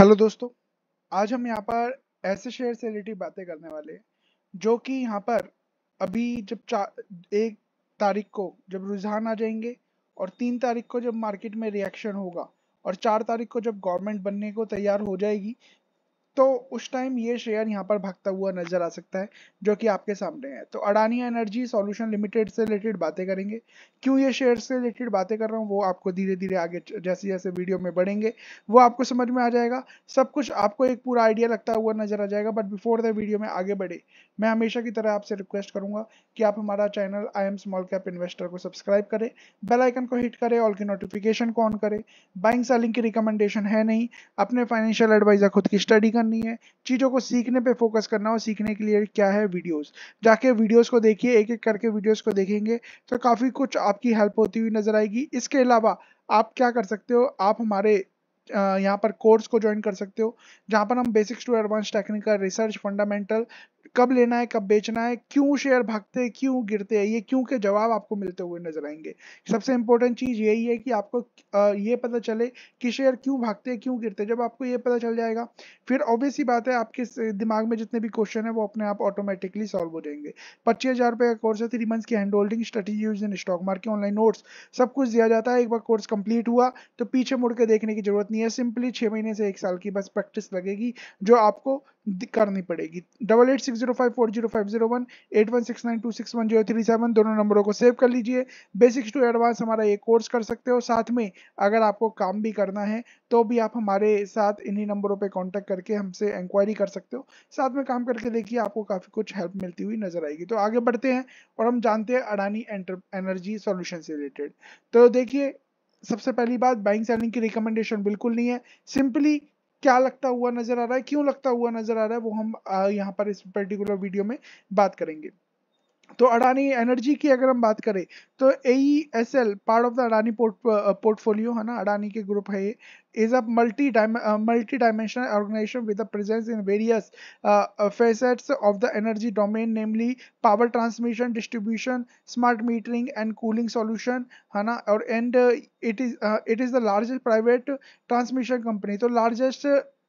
hello दोस्तों आज हम यहाँ पर ऐसे शेयर से रिलेटेड बातें करने वाले हैं जो कि यहाँ पर अभी जब एक तारीख को जब रुझान आ जाएंगे और तीन तारीख को जब मार्केट में रिएक्शन होगा और चार तारीख को जब गवर्नमेंट बनने को तैयार हो जाएगी तो उस टाइम ये शेयर यहाँ पर भागता हुआ नजर आ सकता है जो कि आपके सामने है तो अडानी एनर्जी सॉल्यूशन लिमिटेड से रिलेटेड बातें करेंगे क्यों ये शेयर से रिलेटेड बातें कर रहा हूँ वो आपको धीरे धीरे आगे जैसे जैसे वीडियो में बढ़ेंगे वो आपको समझ में आ जाएगा सब कुछ आपको एक पूरा आइडिया लगता हुआ नजर आ जाएगा बट बिफोर द वीडियो में आगे बढ़े मैं हमेशा की तरह आपसे रिक्वेस्ट करूंगा कि आप हमारा channel I am small cap investor को सब्सक्राइब करें बेलाइकन को हिट करें ऑल की नोटिफिकेशन को ऑन करें बाइंग सेलिंग की रिकमेंडेशन है नहीं अपने फाइनेंशियल एडवाइजर खुद की स्टडी करनी है चीज़ों को सीखने पे फोकस करना और सीखने के लिए क्या है वीडियोस जाके वीडियोस को देखिए एक एक करके वीडियोस को देखेंगे तो काफ़ी कुछ आपकी हेल्प होती हुई नज़र आएगी इसके अलावा आप क्या कर सकते हो आप हमारे यहाँ पर कोर्स को ज्वाइन कर सकते हो जहाँ पर हम basics to advance technical research fundamental कब लेना है कब बेचना है क्यों शेयर भागते हैं क्यों गिरते हैं ये क्यों के जवाब आपको मिलते हुए नजर आएंगे सबसे इंपॉर्टेंट चीज़ यही है कि आपको ये पता चले कि शेयर क्यों भागते हैं क्यों गिरते हैं जब आपको ये पता चल जाएगा फिर ऑब्वियस ही बात है आपके दिमाग में जितने भी क्वेश्चन है वो अपने आप ऑटोमेटिकली सॉल्व हो जाएंगे पच्चीस हज़ार रुपये का कोर्स है थ्री मंथ्स की hand holding strategy use in stock market online notes सब कुछ दिया जाता है एक बार कोर्स कंप्लीट हुआ तो पीछे मुड़ के देखने की जरूरत नहीं नहीं है सिंपली छः महीने से एक साल की बस प्रैक्टिस लगेगी जो आपको करनी पड़ेगी double eight six zero five four zero five zero one eight one six nine two six one zero three seven दोनों नंबरों को सेव कर लीजिए बेसिक्स टू एडवांस हमारा ये कोर्स कर सकते हो साथ में अगर आपको काम भी करना है तो भी आप हमारे साथ इन्हीं नंबरों पर कॉन्टैक्ट करके हमसे इंक्वायरी कर सकते हो साथ में काम करके देखिए आपको काफ़ी कुछ हेल्प मिलती हुई नजर आएगी तो आगे बढ़ते हैं और हम जानते हैं अडानी एनर्जी सोल्यूशन से रिलेटेड तो देखिए सबसे पहली बात बाइंग सेलिंग की रिकमेंडेशन बिल्कुल नहीं है सिंपली क्या लगता हुआ नजर आ रहा है क्यों लगता हुआ नजर आ रहा है वो हम यहाँ पर इस पर्टिकुलर वीडियो में बात करेंगे तो अडानी एनर्जी की अगर हम बात करें तो A S L part of the Adani portfolio है ना अडानी के ग्रुप है ये is a multi multi dimensional organisation with presence in various facets of the energy domain namely power transmission distribution smart metering and cooling solution है ना और and it is it is the largest private transmission company तो largest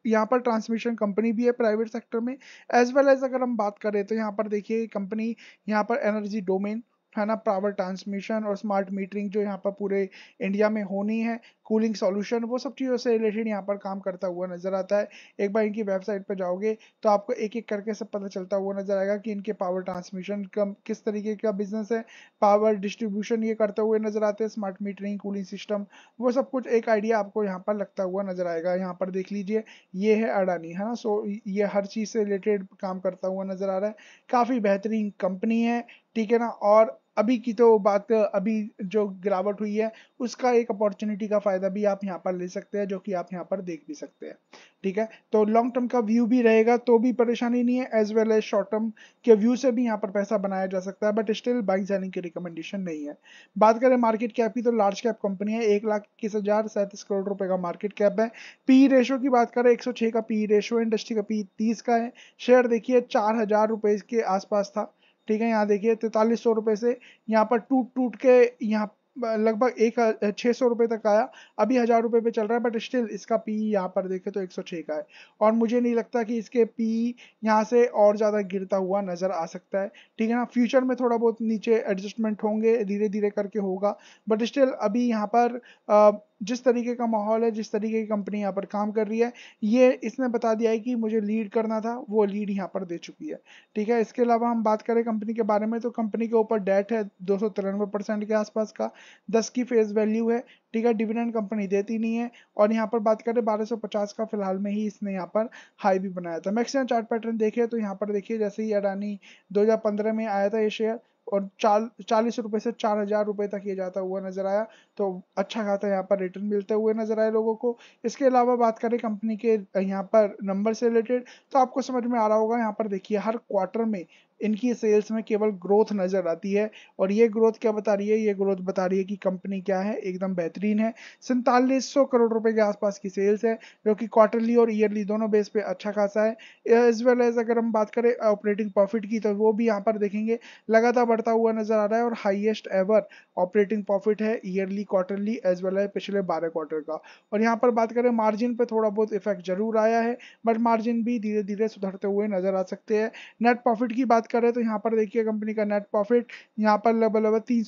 यहाँ पर transmission company भी है private sector में as well as अगर हम बात करें तो यहाँ पर देखिए कंपनी यहाँ पर एनर्जी डोमेन है ना पावर ट्रांसमिशन और स्मार्ट मीटरिंग जो यहाँ पर पूरे इंडिया में होनी है कूलिंग सॉल्यूशन वो सब चीज़ों से रिलेटेड यहाँ पर काम करता हुआ नज़र आता है एक बार इनकी वेबसाइट पर जाओगे तो आपको एक एक करके सब पता चलता हुआ नज़र आएगा कि इनके पावर ट्रांसमिशन कम किस तरीके का बिजनेस है पावर डिस्ट्रीब्यूशन ये करते हुए नज़र आते हैं स्मार्ट मीटरिंग कूलिंग सिस्टम वो सब कुछ एक आइडिया आपको यहाँ पर लगता हुआ नज़र आएगा यहाँ पर देख लीजिए ये है अडानी है ना सो ये हर चीज़ से रिलेटेड काम करता हुआ नज़र आ रहा है काफ़ी बेहतरीन कंपनी है ठीक है ना और अभी की तो बात अभी जो गिरावट हुई है उसका एक अपॉर्चुनिटी का फायदा भी आप यहाँ पर ले सकते हैं जो कि आप यहाँ पर देख भी सकते हैं ठीक है तो लॉन्ग टर्म का व्यू भी रहेगा तो भी परेशानी नहीं है as well as short term के व्यू से भी यहाँ पर पैसा बनाया जा सकता है बट स्टिल बाइक सेलिंग की रिकमेंडेशन नहीं है बात करें मार्केट कैप की तो लार्ज कैप कंपनी है एक लाख इक्कीस हजार सैंतीस करोड़ रुपए का मार्केट कैप है पी रेशो e की बात करें एक सौ छः का पी रेशो इंडस्ट्री का पी e तीस का है शेयर देखिए चार हजार रुपए के आसपास था ठीक है यहाँ देखिए तैतालीस सौ रुपये से यहाँ पर टूट टूट के यहाँ लगभग एक छः सौ रुपये तक आया अभी हज़ार रुपये पे चल रहा है बट स्टिल इसका पी यहाँ पर देखें तो एक सौ छः का है और मुझे नहीं लगता कि इसके पी यहाँ से और ज़्यादा गिरता हुआ नज़र आ सकता है ठीक है ना फ्यूचर में थोड़ा बहुत नीचे एडजस्टमेंट होंगे धीरे धीरे करके होगा बट स्टिल अभी यहाँ पर जिस तरीके का माहौल है जिस तरीके की कंपनी यहाँ पर काम कर रही है ये इसने बता दिया है कि मुझे लीड करना था वो लीड यहाँ पर दे चुकी है ठीक है इसके अलावा हम बात करें कंपनी के बारे में तो कंपनी के ऊपर डेट है दो परसेंट के आसपास का दस की फेस वैल्यू है ठीक है डिविडेंड कंपनी देती नहीं है और यहाँ पर बात करें बारह सौ पचास का फिलहाल में ही इसने यहाँ पर हाई भी बनाया था मैक्सिमम चार्ट पैटर्न देखिए तो यहाँ पर देखिए जैसे ही अडानी दो में आया था ये शेयर और चाल चालीस रुपये से चार हज़ार रुपये तक ये जाता हुआ नज़र आया तो अच्छा खासा यहाँ पर रिटर्न मिलते हुए नज़र आए लोगों को इसके अलावा बात करें कंपनी के यहाँ पर नंबर से रिलेटेड तो आपको समझ में आ रहा होगा यहाँ पर देखिए हर क्वार्टर में इनकी सेल्स में केवल ग्रोथ नज़र आती है और ये ग्रोथ क्या बता रही है ये ग्रोथ बता रही है कि कंपनी क्या है एकदम बेहतरीन है सैंतालीस करोड़ रुपए के आसपास की सेल्स है जो कि क्वार्टरली और ईयरली दोनों बेस पे अच्छा खासा है एज वेल एज अगर हम बात करें ऑपरेटिंग प्रॉफिट की तो वो भी यहाँ पर देखेंगे लगातार बढ़ता हुआ नजर आ रहा है और हाइएस्ट एवर ऑपरेटिंग प्रॉफिट है yearly quarterly as well as पिछले बारह क्वार्टर का और यहाँ पर बात करें मार्जिन पर थोड़ा बहुत इफेक्ट जरूर आया है बट मार्जिन भी धीरे धीरे सुधरते हुए नजर आ सकते हैं नेट प्रॉफिट की बात करें तो यहाँ पर देखिए कंपनी का नेट प्रॉफिट यहाँ पर लगभग लगभग तीन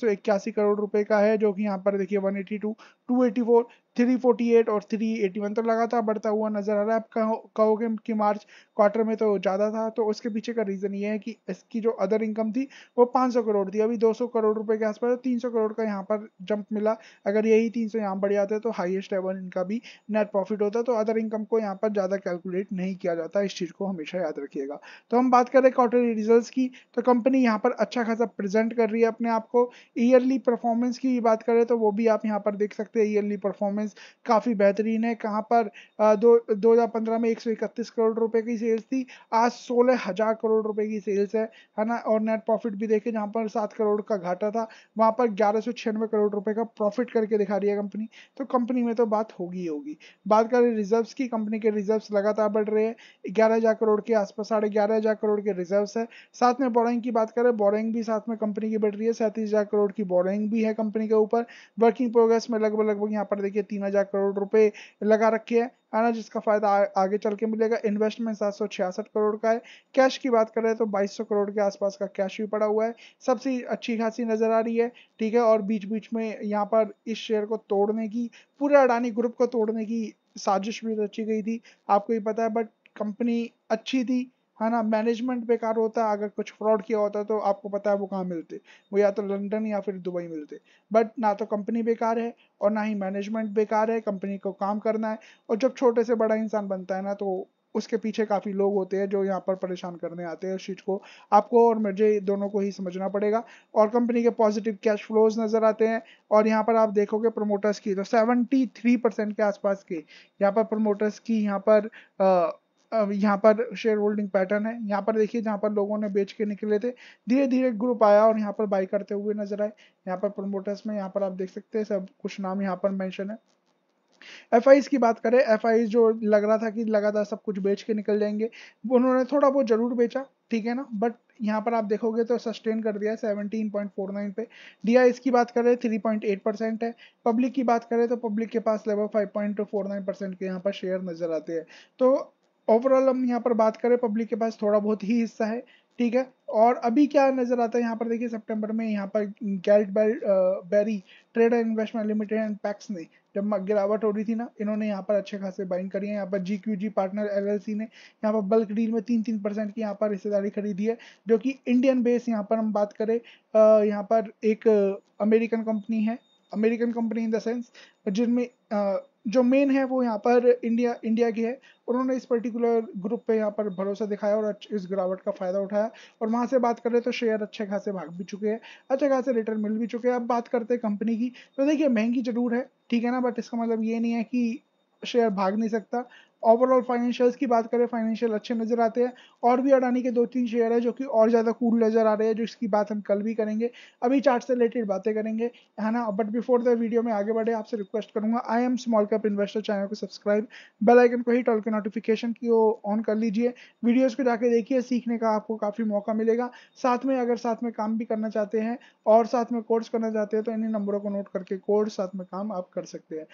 करोड़ रुपए का है जो कि यहाँ पर देखिए 182, 284, 348 और 381 तो लगातार बढ़ता हुआ नज़र आ रहा है आप कहो कहोगे कि मार्च क्वार्टर में तो ज़्यादा था तो उसके पीछे का रीज़न ये है कि इसकी जो अदर इनकम थी वो 500 करोड़ थी अभी 200 करोड़ रुपए के आसपास 300 करोड़ का यहाँ पर जंप मिला अगर यही 300 सौ यहाँ बढ़ जाता है तो हाइएस्ट एवल इनका भी नेट प्रॉफिट होता तो अदर इनकम को यहाँ पर ज़्यादा कैलकुलेट नहीं किया जाता इस चीज़ को हमेशा याद रखिएगा तो हम बात करें क्वार्टरली रिजल्ट की तो कंपनी यहाँ पर अच्छा खासा प्रेजेंट कर रही है अपने आप को ईयरली परफॉर्मेंस की बात करें तो वो भी आप यहाँ पर देख सकते हैं ईयरली परफॉर्मेंस परफॉर्मेंस काफ़ी बेहतरीन है कहाँ पर दो दो हज़ार पंद्रह में एक सौ इकतीस करोड़ रुपए की सेल्स थी आज सोलह हज़ार करोड़ रुपए की सेल्स है है ना और नेट प्रॉफिट भी देखें जहाँ पर सात करोड़ का घाटा था वहाँ पर ग्यारह सौ छियानवे करोड़ रुपए का प्रॉफिट करके दिखा रही है कंपनी तो कंपनी में तो बात होगी होगी बात करें रिजर्व्स की कंपनी के रिजर्व्स लगातार बढ़ रहे हैं ग्यारह हज़ार करोड़ के आसपास साढ़े ग्यारह हज़ार करोड़ के रिजर्व्स है साथ में बोरिंग की बात करें बोरिंग भी साथ में कंपनी की बढ़ रही है सैंतीस हज़ार करोड़ की बोरिंग भी है कंपनी के ऊपर वर्किंग प्रोग्रेस में लगभग लगभग यहाँ पर देखिए तीन हजार करोड़ रुपए लगा रखे हैं है ना जिसका फायदा आ, आगे चल के मिलेगा इन्वेस्टमेंट सात सौ छियासठ करोड़ का है कैश की बात करें तो बाईस सौ करोड़ के आसपास का कैश भी पड़ा हुआ है सबसे अच्छी खासी नजर आ रही है ठीक है और बीच बीच में यहाँ पर इस शेयर को तोड़ने की पूरे अडानी ग्रुप को तोड़ने की साजिश भी रची गई थी आपको ये पता है बट कंपनी अच्छी थी है ना मैनेजमेंट बेकार होता है अगर कुछ फ्रॉड किया होता तो आपको पता है वो कहाँ मिलते वो या तो लंदन या फिर दुबई मिलते बट ना तो कंपनी बेकार है और ना ही मैनेजमेंट बेकार है कंपनी को काम करना है और जब छोटे से बड़ा इंसान बनता है ना तो उसके पीछे काफ़ी लोग होते हैं जो यहाँ पर परेशान करने आते हैं उस चीज़ को आपको और मुझे दोनों को ही समझना पड़ेगा और कंपनी के पॉजिटिव कैश फ्लोज नज़र आते हैं और यहाँ पर आप देखोगे प्रमोटर्स की तो सेवेंटी थ्री परसेंट के आसपास के यहाँ पर प्रमोटर्स की यहाँ पर आ, यहाँ पर शेयर होल्डिंग पैटर्न है यहाँ पर देखिए जहाँ पर लोगों ने बेच के निकले थे धीरे धीरे ग्रुप आया और यहाँ पर बाई करते हुए नजर आए यहाँ पर प्रमोटर्स में यहाँ पर आप देख सकते हैं सब कुछ नाम यहाँ पर मैंशन है एफ की बात करें एफ जो लग रहा था कि लगातार सब कुछ बेच के निकल जाएंगे उन्होंने थोड़ा बहुत जरूर बेचा ठीक है ना बट यहाँ पर आप देखोगे तो सस्टेन कर दिया सेवनटीन पॉइंट फोर नाइन पे डी आई इसकी बात करें थ्री पॉइंट एट परसेंट है पब्लिक की बात करें तो पब्लिक के पास लगभग five point four nine percent के यहाँ पर शेयर नजर आते हैं तो ओवरऑल हम यहाँ पर बात करें पब्लिक के पास थोड़ा बहुत ही हिस्सा है ठीक है और अभी क्या नजर आता है यहाँ पर देखिए सितंबर में यहाँ पर Galt Berry trade and investment limited and Pax ने जब गिरावट हो रही थी ना इन्होंने यहाँ पर अच्छे खासे बाइंग करी है यहाँ पर G Q G partner L L C ने यहाँ पर बल्क डील में तीन तीन परसेंट की यहाँ पर हिस्सेदारी खरीदी है जो कि इंडियन बेस यहाँ पर हम बात करें यहाँ पर एक अमेरिकन कंपनी है American company in the sense जिनमें जो मेन है वो यहाँ पर इंडिया इंडिया की है उन्होंने इस पर्टिकुलर ग्रुप पे यहाँ पर भरोसा दिखाया और इस गिरावट का फायदा उठाया और वहाँ से बात करें तो शेयर अच्छे खासे भाग भी चुके हैं अच्छे खासे रिटर्न मिल भी चुके हैं अब बात करते हैं कंपनी की तो देखिए महंगी जरूर है ठीक है ना बट इसका मतलब ये नहीं है कि शेयर भाग नहीं सकता ओवरऑल फाइनेंशियल्स की बात करें फाइनेंशियल अच्छे नजर आते हैं और भी अडानी के दो तीन शेयर है जो कि और ज़्यादा कूल नजर आ रहे हैं जो इसकी बात हम कल भी करेंगे अभी चार्ट से रिलेटेड बातें करेंगे है ना बट बिफोर द वीडियो में आगे बढ़े आपसे रिक्वेस्ट करूंगा I am small cap investor channel को सब्सक्राइब बेल आइकन को ही टॉल के नोटिफिकेशन की ऑन कर लीजिए वीडियोज़ को जाके देखिए सीखने का आपको काफ़ी मौका मिलेगा साथ में अगर साथ में काम भी करना चाहते हैं और साथ में कोर्स करना चाहते हैं तो इन्हीं नंबरों को नोट करके कोर्स साथ में काम आप कर सकते हैं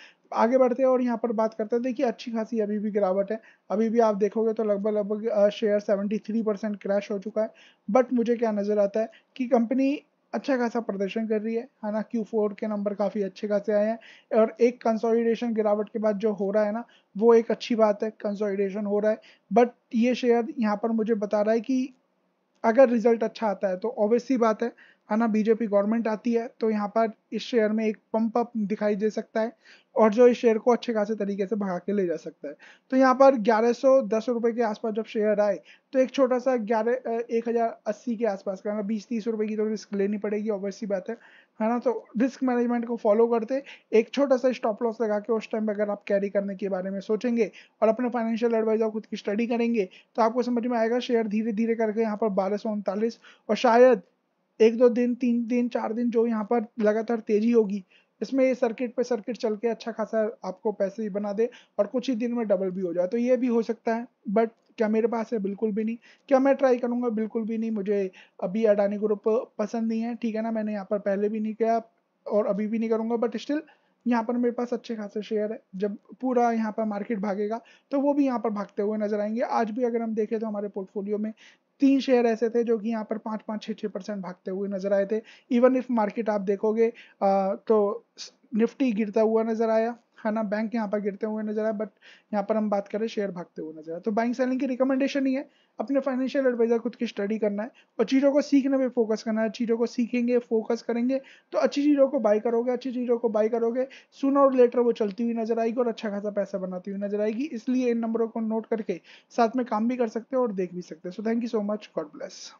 आगे बढ़ते हैं और यहाँ पर बात करते हैं देखिए अच्छी खासी अभी भी गिरावट है अभी भी आप देखोगे तो लगभग लगभग शेयर 73 परसेंट क्रैश हो चुका है बट मुझे क्या नज़र आता है कि कंपनी अच्छा खासा प्रदर्शन कर रही है है ना क्यू फोर के नंबर काफ़ी अच्छे खासे आए हैं और एक कंसोलिडेशन गिरावट के बाद जो हो रहा है ना वो एक अच्छी बात है कंसोलिडेशन हो रहा है बट ये शेयर यहाँ पर मुझे बता रहा है कि अगर रिजल्ट अच्छा आता है तो ऑब्वियसली बात है है ना बीजेपी गवर्नमेंट आती है तो यहाँ पर इस शेयर में एक पंप अप दिखाई दे सकता है और जो इस शेयर को अच्छे खासे तरीके से भगा के ले जा सकता है तो यहाँ पर ग्यारह सौ दस रुपये के आसपास जब शेयर आए तो एक छोटा सा ग्यारह एक हज़ार अस्सी के आसपास का बीस तीस रुपये की तो रिस्क लेनी पड़ेगी ऑब्वियसली बात है है ना तो रिस्क मैनेजमेंट को फॉलो करते एक छोटा सा स्टॉप लॉस लगा के उस टाइम पर अगर आप कैरी करने के बारे में सोचेंगे और अपने फाइनेंशियल एडवाइजर खुद की स्टडी करेंगे तो आपको समझ में आएगा शेयर धीरे धीरे करके यहाँ पर बारह सौ उनतालीस और शायद एक दो दिन तीन दिन चार दिन जो यहाँ पर लगातार तेजी होगी इसमें ये सर्किट पे सर्किट चल के अच्छा खासा आपको पैसे भी बना दे और कुछ ही दिन में डबल भी हो जाए तो ये भी हो सकता है बट क्या मेरे पास है बिल्कुल भी नहीं क्या मैं ट्राई करूँगा बिल्कुल भी नहीं मुझे अभी अडानी ग्रुप पसंद नहीं है ठीक है ना मैंने यहाँ पर पहले भी नहीं किया और अभी भी नहीं करूँगा बट स्टिल यहाँ पर मेरे पास अच्छे खासे शेयर है जब पूरा यहाँ पर मार्केट भागेगा तो वो भी यहाँ पर भागते हुए नजर आएंगे आज भी अगर हम देखें तो हमारे पोर्टफोलियो में तीन शेयर ऐसे थे जो कि यहाँ पर पाँच पाँच छः छः परसेंट भागते हुए नजर आए थे इवन इफ मार्केट आप देखोगे तो निफ्टी गिरता हुआ नजर आया है ना बैंक यहाँ पर गिरते हुए नजर आए बट यहाँ पर हम बात करें शेयर भागते हुए नजर आए तो बाइंग सेलिंग की रिकमेंडेशन ही है अपने फाइनेंशियल एडवाइजर खुद की स्टडी करना है और चीज़ों को सीखने पे फोकस करना है चीज़ों को सीखेंगे फोकस करेंगे तो अच्छी चीज़ों को बाई करोगे अच्छी चीज़ों को बाई करोगे सुन और लेटर वो चलती हुई नजर आएगी और अच्छा खासा पैसा बनाती हुई नजर आएगी इसलिए इन नंबरों को नोट करके साथ में काम भी कर सकते हो और देख भी सकते हो so thank you so much God bless